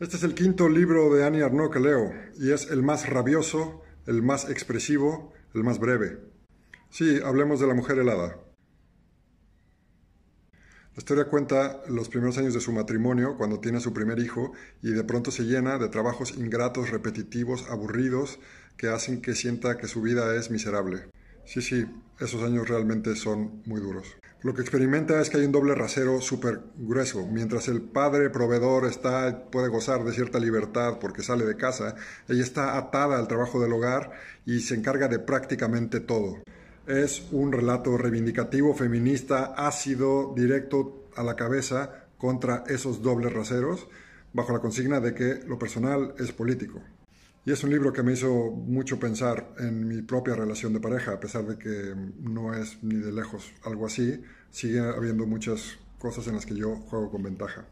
Este es el quinto libro de Annie Arnaud que leo y es el más rabioso, el más expresivo, el más breve. Sí, hablemos de la mujer helada. La historia cuenta los primeros años de su matrimonio, cuando tiene su primer hijo, y de pronto se llena de trabajos ingratos, repetitivos, aburridos, que hacen que sienta que su vida es miserable. Sí, sí, esos años realmente son muy duros. Lo que experimenta es que hay un doble rasero súper grueso. Mientras el padre proveedor está, puede gozar de cierta libertad porque sale de casa, ella está atada al trabajo del hogar y se encarga de prácticamente todo. Es un relato reivindicativo, feminista, ácido, directo a la cabeza contra esos dobles raseros, bajo la consigna de que lo personal es político. Y es un libro que me hizo mucho pensar en mi propia relación de pareja, a pesar de que no es ni de lejos algo así, sigue habiendo muchas cosas en las que yo juego con ventaja.